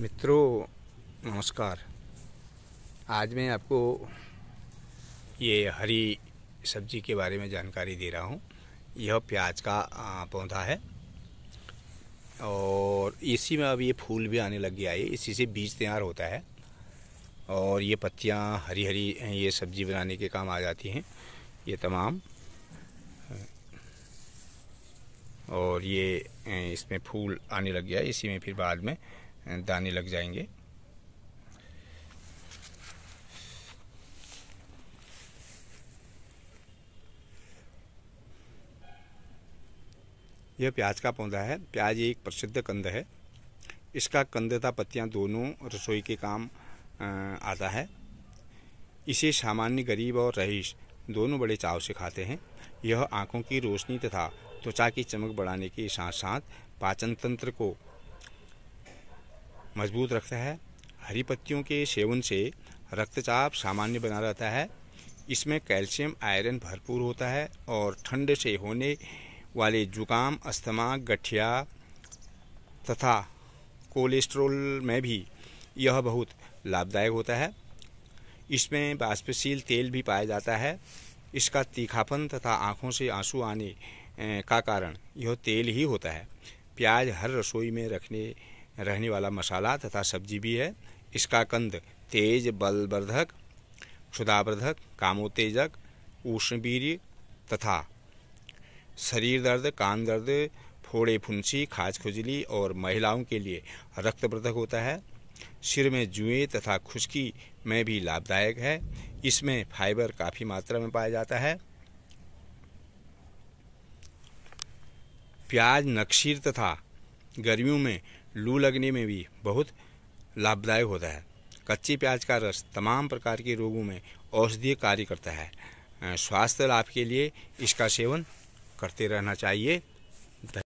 मित्रों नमस्कार आज मैं आपको ये हरी सब्जी के बारे में जानकारी दे रहा हूँ यह प्याज का पौधा है और इसी में अब ये फूल भी आने लग गया है इसी से बीज तैयार होता है और ये पत्तियाँ हरी हरी ये सब्जी बनाने के काम आ जाती हैं ये तमाम और ये इसमें फूल आने लग गया इसी में फिर बाद में दाने लग जाएंगे यह प्याज का पौधा है प्याज एक प्रसिद्ध कंद है इसका कंद तथा पत्तियाँ दोनों रसोई के काम आता है इसे सामान्य गरीब और रईस दोनों बड़े चाव से खाते हैं यह आंखों की रोशनी तथा त्वचा की चमक बढ़ाने के साथ साथ पाचन तंत्र को मजबूत रखता है हरी पत्तियों के सेवन से रक्तचाप सामान्य बना रहता है इसमें कैल्शियम आयरन भरपूर होता है और ठंड से होने वाले जुकाम अस्थमा गठिया तथा कोलेस्ट्रोल में भी यह बहुत लाभदायक होता है इसमें बाष्पशील तेल भी पाया जाता है इसका तीखापन तथा आँखों से आंसू आने का कारण यह तेल ही होता है प्याज हर रसोई में रखने रहने वाला मसाला तथा सब्जी भी है इसका कंद तेज बलवर्धक क्षुदावर्धक कामोत्तेजक उष्णवीर तथा शरीर दर्द कान दर्द फोड़े फुंसी खाज खुजली और महिलाओं के लिए रक्तवर्धक होता है सिर में जुए तथा खुश्की में भी लाभदायक है इसमें फाइबर काफ़ी मात्रा में पाया जाता है प्याज नक्शीर तथा गर्मियों में लू लगने में भी बहुत लाभदायक होता है कच्चे प्याज का रस तमाम प्रकार के रोगों में औषधीय कार्य करता है स्वास्थ्य लाभ के लिए इसका सेवन करते रहना चाहिए